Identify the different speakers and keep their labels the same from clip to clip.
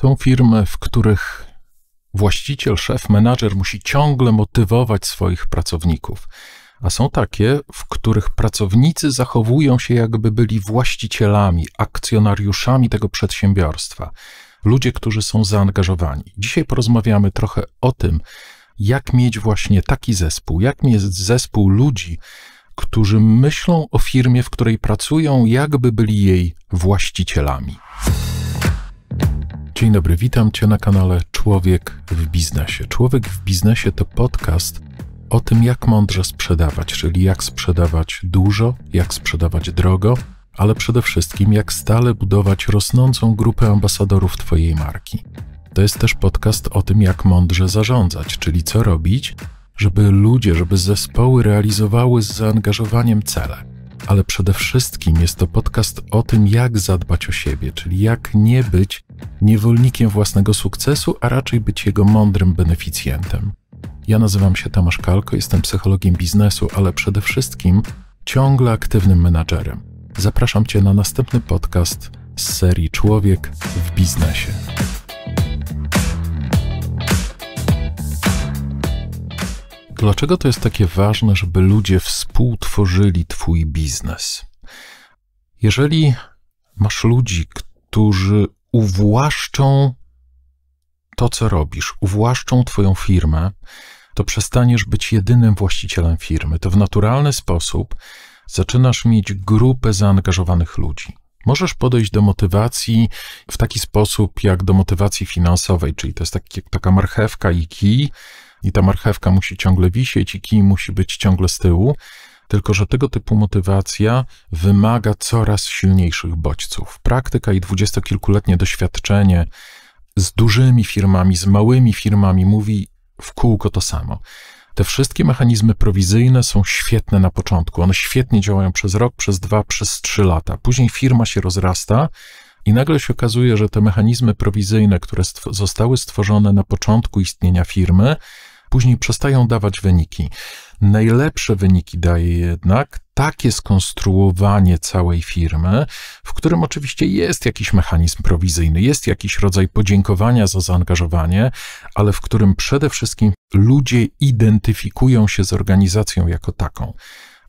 Speaker 1: Są firmy, w których właściciel, szef, menadżer musi ciągle motywować swoich pracowników, a są takie, w których pracownicy zachowują się jakby byli właścicielami, akcjonariuszami tego przedsiębiorstwa, ludzie, którzy są zaangażowani. Dzisiaj porozmawiamy trochę o tym, jak mieć właśnie taki zespół, jak mieć zespół ludzi, którzy myślą o firmie, w której pracują, jakby byli jej właścicielami. Dzień dobry, witam Cię na kanale Człowiek w Biznesie. Człowiek w Biznesie to podcast o tym, jak mądrze sprzedawać, czyli jak sprzedawać dużo, jak sprzedawać drogo, ale przede wszystkim jak stale budować rosnącą grupę ambasadorów Twojej marki. To jest też podcast o tym, jak mądrze zarządzać, czyli co robić, żeby ludzie, żeby zespoły realizowały z zaangażowaniem cele. Ale przede wszystkim jest to podcast o tym, jak zadbać o siebie, czyli jak nie być niewolnikiem własnego sukcesu, a raczej być jego mądrym beneficjentem. Ja nazywam się Tomasz Kalko, jestem psychologiem biznesu, ale przede wszystkim ciągle aktywnym menadżerem. Zapraszam Cię na następny podcast z serii Człowiek w biznesie. Dlaczego to jest takie ważne, żeby ludzie współtworzyli Twój biznes? Jeżeli masz ludzi, którzy uwłaszczą to, co robisz, uwłaszczą Twoją firmę, to przestaniesz być jedynym właścicielem firmy. To w naturalny sposób zaczynasz mieć grupę zaangażowanych ludzi. Możesz podejść do motywacji w taki sposób, jak do motywacji finansowej, czyli to jest taki, taka marchewka i kij, i ta marchewka musi ciągle wisieć, i kij musi być ciągle z tyłu. Tylko, że tego typu motywacja wymaga coraz silniejszych bodźców. Praktyka i dwudziestokilkuletnie doświadczenie z dużymi firmami, z małymi firmami mówi w kółko to samo. Te wszystkie mechanizmy prowizyjne są świetne na początku. One świetnie działają przez rok, przez dwa, przez trzy lata. Później firma się rozrasta i nagle się okazuje, że te mechanizmy prowizyjne, które stw zostały stworzone na początku istnienia firmy, później przestają dawać wyniki. Najlepsze wyniki daje jednak takie skonstruowanie całej firmy, w którym oczywiście jest jakiś mechanizm prowizyjny, jest jakiś rodzaj podziękowania za zaangażowanie, ale w którym przede wszystkim ludzie identyfikują się z organizacją jako taką.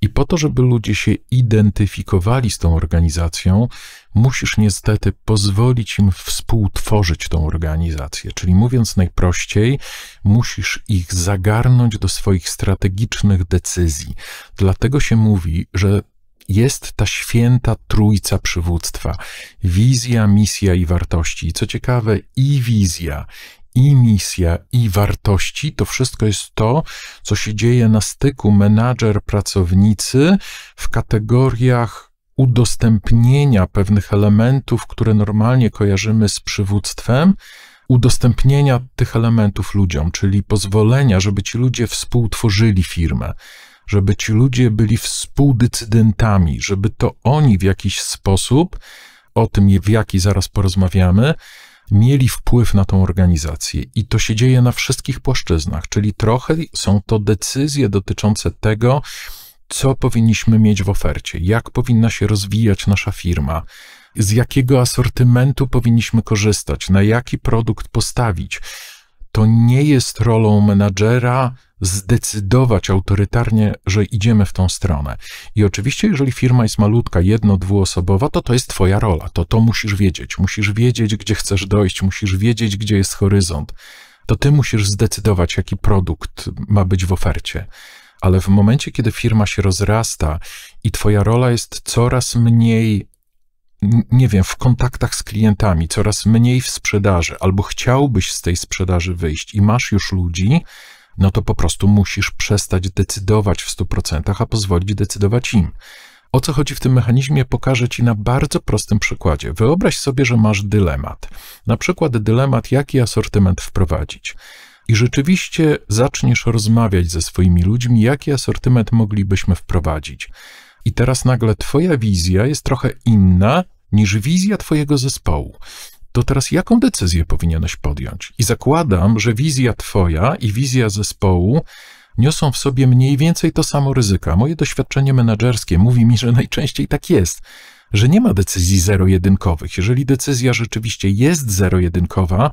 Speaker 1: I po to, żeby ludzie się identyfikowali z tą organizacją, musisz niestety pozwolić im współtworzyć tą organizację. Czyli mówiąc najprościej, musisz ich zagarnąć do swoich strategicznych decyzji. Dlatego się mówi, że jest ta święta trójca przywództwa: wizja, misja i wartości. I co ciekawe, i wizja, i misja, i wartości, to wszystko jest to, co się dzieje na styku menadżer-pracownicy w kategoriach udostępnienia pewnych elementów, które normalnie kojarzymy z przywództwem, udostępnienia tych elementów ludziom, czyli pozwolenia, żeby ci ludzie współtworzyli firmę, żeby ci ludzie byli współdecydentami, żeby to oni w jakiś sposób, o tym w jaki zaraz porozmawiamy, mieli wpływ na tą organizację. I to się dzieje na wszystkich płaszczyznach, czyli trochę są to decyzje dotyczące tego, co powinniśmy mieć w ofercie, jak powinna się rozwijać nasza firma, z jakiego asortymentu powinniśmy korzystać, na jaki produkt postawić. To nie jest rolą menadżera zdecydować autorytarnie, że idziemy w tą stronę. I oczywiście, jeżeli firma jest malutka, jedno, dwuosobowa, to to jest twoja rola, to to musisz wiedzieć. Musisz wiedzieć, gdzie chcesz dojść, musisz wiedzieć, gdzie jest horyzont. To ty musisz zdecydować, jaki produkt ma być w ofercie ale w momencie, kiedy firma się rozrasta i Twoja rola jest coraz mniej nie wiem, w kontaktach z klientami, coraz mniej w sprzedaży, albo chciałbyś z tej sprzedaży wyjść i masz już ludzi, no to po prostu musisz przestać decydować w 100%, a pozwolić decydować im. O co chodzi w tym mechanizmie, pokażę Ci na bardzo prostym przykładzie. Wyobraź sobie, że masz dylemat. Na przykład dylemat, jaki asortyment wprowadzić i rzeczywiście zaczniesz rozmawiać ze swoimi ludźmi, jaki asortyment moglibyśmy wprowadzić. I teraz nagle Twoja wizja jest trochę inna niż wizja Twojego zespołu. To teraz jaką decyzję powinieneś podjąć? I zakładam, że wizja Twoja i wizja zespołu niosą w sobie mniej więcej to samo ryzyka. Moje doświadczenie menedżerskie mówi mi, że najczęściej tak jest, że nie ma decyzji zero-jedynkowych. Jeżeli decyzja rzeczywiście jest zero-jedynkowa,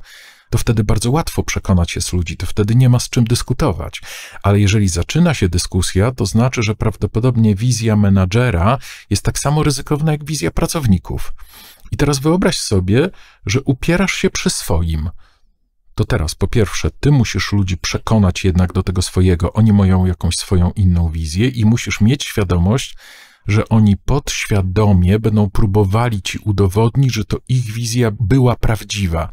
Speaker 1: to wtedy bardzo łatwo przekonać jest ludzi, to wtedy nie ma z czym dyskutować. Ale jeżeli zaczyna się dyskusja, to znaczy, że prawdopodobnie wizja menadżera jest tak samo ryzykowna jak wizja pracowników. I teraz wyobraź sobie, że upierasz się przy swoim to teraz po pierwsze, ty musisz ludzi przekonać jednak do tego swojego, oni mają jakąś swoją inną wizję i musisz mieć świadomość, że oni podświadomie będą próbowali ci udowodnić, że to ich wizja była prawdziwa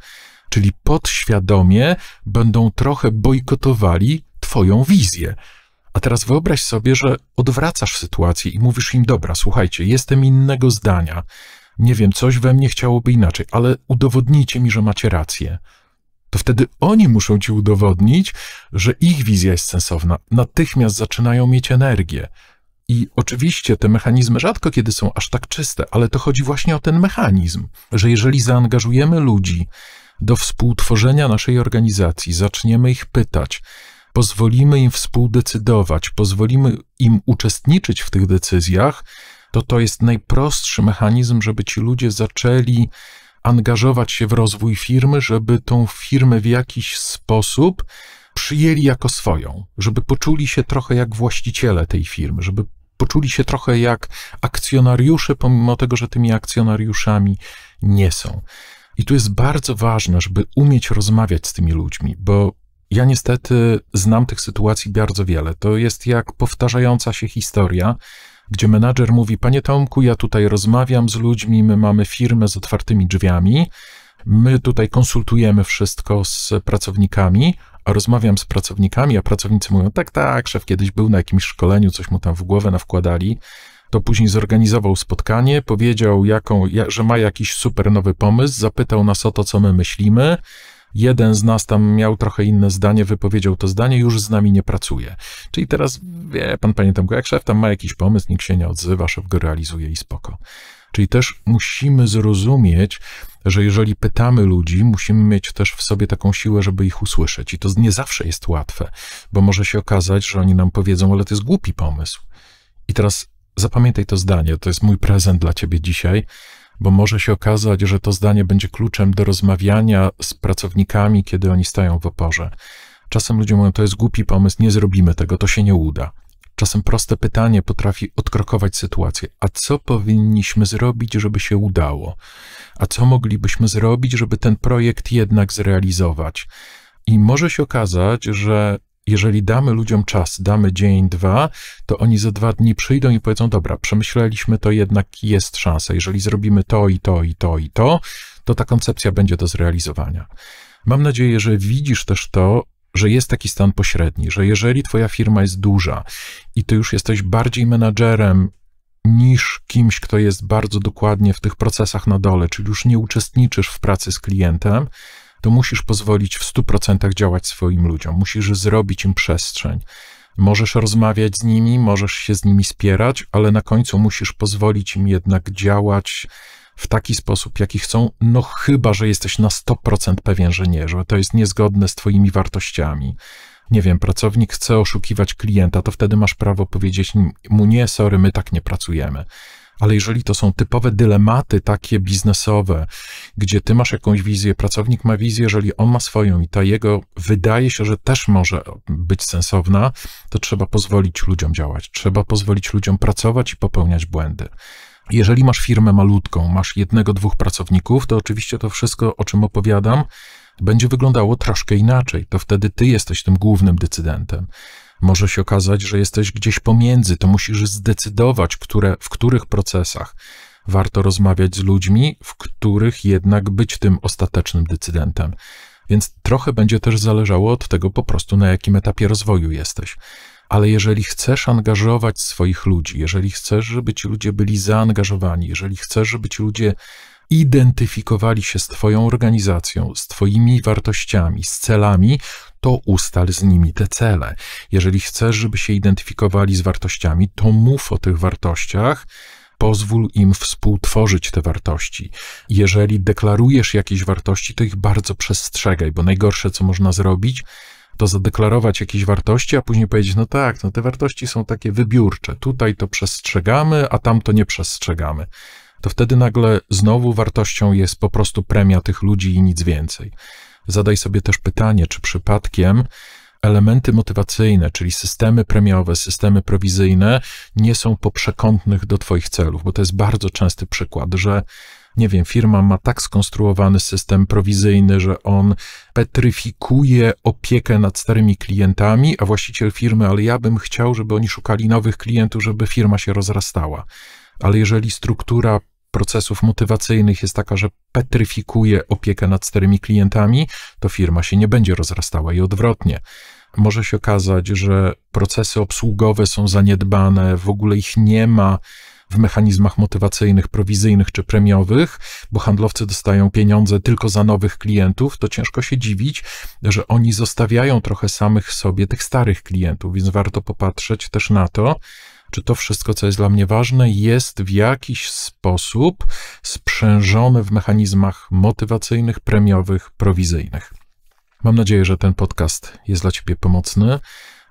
Speaker 1: czyli podświadomie będą trochę bojkotowali Twoją wizję. A teraz wyobraź sobie, że odwracasz sytuację i mówisz im: Dobra, słuchajcie, jestem innego zdania. Nie wiem, coś we mnie chciałoby inaczej, ale udowodnijcie mi, że macie rację. To wtedy oni muszą ci udowodnić, że ich wizja jest sensowna. Natychmiast zaczynają mieć energię. I oczywiście te mechanizmy rzadko kiedy są aż tak czyste, ale to chodzi właśnie o ten mechanizm, że jeżeli zaangażujemy ludzi, do współtworzenia naszej organizacji, zaczniemy ich pytać, pozwolimy im współdecydować, pozwolimy im uczestniczyć w tych decyzjach, to to jest najprostszy mechanizm, żeby ci ludzie zaczęli angażować się w rozwój firmy, żeby tą firmę w jakiś sposób przyjęli jako swoją, żeby poczuli się trochę jak właściciele tej firmy, żeby poczuli się trochę jak akcjonariusze, pomimo tego, że tymi akcjonariuszami nie są. I tu jest bardzo ważne, żeby umieć rozmawiać z tymi ludźmi, bo ja niestety znam tych sytuacji bardzo wiele. To jest jak powtarzająca się historia, gdzie menadżer mówi: Panie Tomku, ja tutaj rozmawiam z ludźmi, my mamy firmę z otwartymi drzwiami, my tutaj konsultujemy wszystko z pracownikami, a rozmawiam z pracownikami, a pracownicy mówią: Tak, tak, szef kiedyś był na jakimś szkoleniu, coś mu tam w głowę nawkładali to później zorganizował spotkanie, powiedział, jaką, że ma jakiś super nowy pomysł, zapytał nas o to, co my myślimy. Jeden z nas tam miał trochę inne zdanie, wypowiedział to zdanie, już z nami nie pracuje. Czyli teraz wie pan, panie Tomku, jak szef tam ma jakiś pomysł, nikt się nie odzywa, szef go realizuje i spoko. Czyli też musimy zrozumieć, że jeżeli pytamy ludzi, musimy mieć też w sobie taką siłę, żeby ich usłyszeć. I to nie zawsze jest łatwe, bo może się okazać, że oni nam powiedzą, ale to jest głupi pomysł. I teraz Zapamiętaj to zdanie, to jest mój prezent dla ciebie dzisiaj, bo może się okazać, że to zdanie będzie kluczem do rozmawiania z pracownikami, kiedy oni stają w oporze. Czasem ludzie mówią, to jest głupi pomysł, nie zrobimy tego, to się nie uda. Czasem proste pytanie potrafi odkrokować sytuację. A co powinniśmy zrobić, żeby się udało? A co moglibyśmy zrobić, żeby ten projekt jednak zrealizować? I może się okazać, że jeżeli damy ludziom czas, damy dzień, dwa, to oni za dwa dni przyjdą i powiedzą: Dobra, przemyśleliśmy to, jednak jest szansa. Jeżeli zrobimy to i to i to i to, to ta koncepcja będzie do zrealizowania. Mam nadzieję, że widzisz też to, że jest taki stan pośredni, że jeżeli Twoja firma jest duża i Ty już jesteś bardziej menadżerem niż kimś, kto jest bardzo dokładnie w tych procesach na dole, czyli już nie uczestniczysz w pracy z klientem, to musisz pozwolić w 100% działać swoim ludziom, musisz zrobić im przestrzeń. Możesz rozmawiać z nimi, możesz się z nimi spierać, ale na końcu musisz pozwolić im jednak działać w taki sposób, jaki chcą, no chyba, że jesteś na 100% pewien, że nie, że to jest niezgodne z Twoimi wartościami. Nie wiem, pracownik chce oszukiwać klienta, to wtedy masz prawo powiedzieć mu nie, sorry, my tak nie pracujemy. Ale jeżeli to są typowe dylematy takie biznesowe, gdzie ty masz jakąś wizję, pracownik ma wizję, jeżeli on ma swoją i ta jego wydaje się, że też może być sensowna, to trzeba pozwolić ludziom działać, trzeba pozwolić ludziom pracować i popełniać błędy. Jeżeli masz firmę malutką, masz jednego, dwóch pracowników, to oczywiście to wszystko, o czym opowiadam, będzie wyglądało troszkę inaczej. To wtedy ty jesteś tym głównym decydentem. Może się okazać, że jesteś gdzieś pomiędzy, to musisz zdecydować, które, w których procesach warto rozmawiać z ludźmi, w których jednak być tym ostatecznym decydentem. Więc trochę będzie też zależało od tego po prostu, na jakim etapie rozwoju jesteś. Ale jeżeli chcesz angażować swoich ludzi, jeżeli chcesz, żeby ci ludzie byli zaangażowani, jeżeli chcesz, żeby ci ludzie identyfikowali się z Twoją organizacją, z Twoimi wartościami, z celami, to ustal z nimi te cele. Jeżeli chcesz, żeby się identyfikowali z wartościami, to mów o tych wartościach, pozwól im współtworzyć te wartości. Jeżeli deklarujesz jakieś wartości, to ich bardzo przestrzegaj, bo najgorsze, co można zrobić, to zadeklarować jakieś wartości, a później powiedzieć, no tak, no te wartości są takie wybiórcze, tutaj to przestrzegamy, a tam to nie przestrzegamy. To wtedy nagle znowu wartością jest po prostu premia tych ludzi i nic więcej. Zadaj sobie też pytanie, czy przypadkiem elementy motywacyjne, czyli systemy premiowe, systemy prowizyjne, nie są poprzekątnych do Twoich celów, bo to jest bardzo częsty przykład, że nie wiem, firma ma tak skonstruowany system prowizyjny, że on petryfikuje opiekę nad starymi klientami, a właściciel firmy, ale ja bym chciał, żeby oni szukali nowych klientów, żeby firma się rozrastała. Ale jeżeli struktura procesów motywacyjnych jest taka, że petryfikuje opiekę nad starymi klientami, to firma się nie będzie rozrastała i odwrotnie. Może się okazać, że procesy obsługowe są zaniedbane, w ogóle ich nie ma w mechanizmach motywacyjnych, prowizyjnych czy premiowych, bo handlowcy dostają pieniądze tylko za nowych klientów, to ciężko się dziwić, że oni zostawiają trochę samych sobie tych starych klientów, więc warto popatrzeć też na to, czy to wszystko, co jest dla mnie ważne, jest w jakiś sposób sprzężone w mechanizmach motywacyjnych, premiowych, prowizyjnych. Mam nadzieję, że ten podcast jest dla Ciebie pomocny.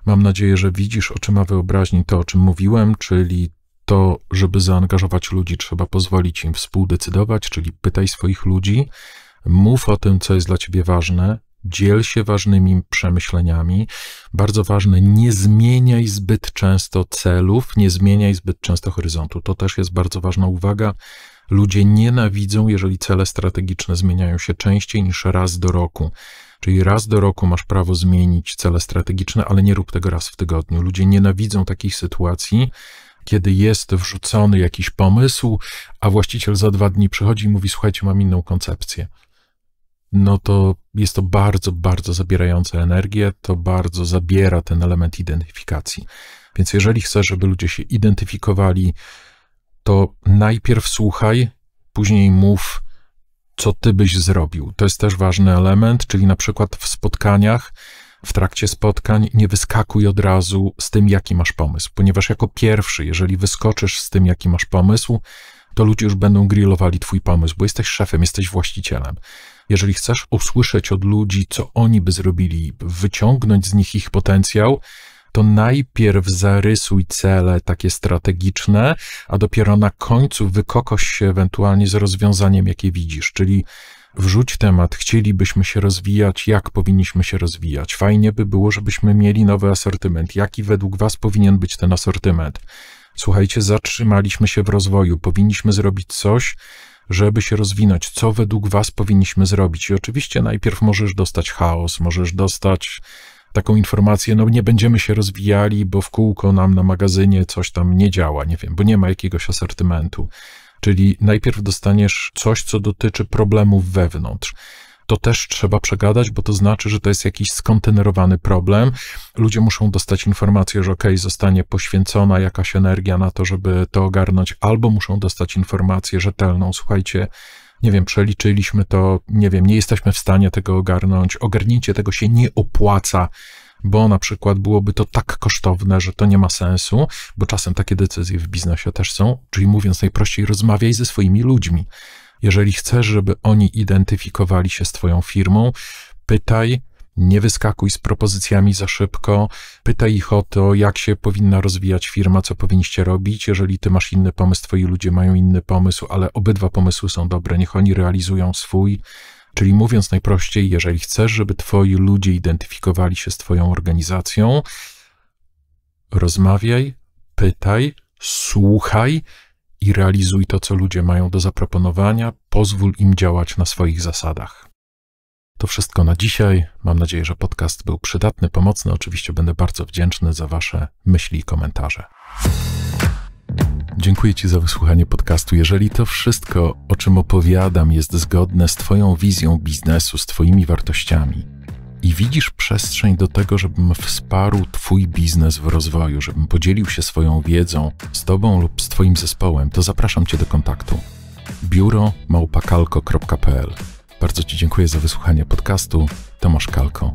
Speaker 1: Mam nadzieję, że widzisz oczyma wyobraźni to, o czym mówiłem, czyli to, żeby zaangażować ludzi, trzeba pozwolić im współdecydować, czyli pytaj swoich ludzi, mów o tym, co jest dla ciebie ważne, Dziel się ważnymi przemyśleniami. Bardzo ważne, nie zmieniaj zbyt często celów, nie zmieniaj zbyt często horyzontu. To też jest bardzo ważna uwaga. Ludzie nienawidzą, jeżeli cele strategiczne zmieniają się częściej niż raz do roku. Czyli raz do roku masz prawo zmienić cele strategiczne, ale nie rób tego raz w tygodniu. Ludzie nienawidzą takich sytuacji, kiedy jest wrzucony jakiś pomysł, a właściciel za dwa dni przychodzi i mówi: Słuchajcie, mam inną koncepcję no to jest to bardzo, bardzo zabierające energię, to bardzo zabiera ten element identyfikacji. Więc jeżeli chcesz, żeby ludzie się identyfikowali, to najpierw słuchaj, później mów, co ty byś zrobił. To jest też ważny element, czyli na przykład w spotkaniach, w trakcie spotkań nie wyskakuj od razu z tym, jaki masz pomysł, ponieważ jako pierwszy, jeżeli wyskoczysz z tym, jaki masz pomysł, to ludzie już będą grillowali twój pomysł, bo jesteś szefem, jesteś właścicielem. Jeżeli chcesz usłyszeć od ludzi, co oni by zrobili, wyciągnąć z nich ich potencjał, to najpierw zarysuj cele takie strategiczne, a dopiero na końcu wykokoś się ewentualnie z rozwiązaniem, jakie widzisz, czyli wrzuć temat, chcielibyśmy się rozwijać, jak powinniśmy się rozwijać. Fajnie by było, żebyśmy mieli nowy asortyment. Jaki według Was powinien być ten asortyment? Słuchajcie, zatrzymaliśmy się w rozwoju, powinniśmy zrobić coś, żeby się rozwinąć? Co według Was powinniśmy zrobić? I oczywiście najpierw możesz dostać chaos, możesz dostać taką informację, no nie będziemy się rozwijali, bo w kółko nam na magazynie coś tam nie działa, nie wiem, bo nie ma jakiegoś asortymentu. Czyli najpierw dostaniesz coś, co dotyczy problemów wewnątrz to też trzeba przegadać, bo to znaczy, że to jest jakiś skontenerowany problem. Ludzie muszą dostać informację, że ok, zostanie poświęcona jakaś energia na to, żeby to ogarnąć, albo muszą dostać informację rzetelną. Słuchajcie, nie wiem, przeliczyliśmy to, nie wiem, nie jesteśmy w stanie tego ogarnąć, ogarnięcie tego się nie opłaca, bo na przykład byłoby to tak kosztowne, że to nie ma sensu, bo czasem takie decyzje w biznesie też są, czyli mówiąc najprościej, rozmawiaj ze swoimi ludźmi. Jeżeli chcesz, żeby oni identyfikowali się z Twoją firmą, pytaj, nie wyskakuj z propozycjami za szybko, pytaj ich o to, jak się powinna rozwijać firma, co powinniście robić. Jeżeli ty masz inny pomysł, twoi ludzie mają inny pomysł, ale obydwa pomysły są dobre, niech oni realizują swój. Czyli mówiąc najprościej, jeżeli chcesz, żeby twoi ludzie identyfikowali się z twoją organizacją, rozmawiaj, pytaj, słuchaj i realizuj to, co ludzie mają do zaproponowania, pozwól im działać na swoich zasadach. To wszystko na dzisiaj. Mam nadzieję, że podcast był przydatny, pomocny. Oczywiście będę bardzo wdzięczny za Wasze myśli i komentarze. Dziękuję Ci za wysłuchanie podcastu. Jeżeli to wszystko, o czym opowiadam, jest zgodne z Twoją wizją biznesu, z Twoimi wartościami, i widzisz przestrzeń do tego, żebym wsparł Twój biznes w rozwoju, żebym podzielił się swoją wiedzą z Tobą lub z Twoim zespołem, to zapraszam Cię do kontaktu. Biuro małpakalko.pl Bardzo Ci dziękuję za wysłuchanie podcastu. Tomasz Kalko.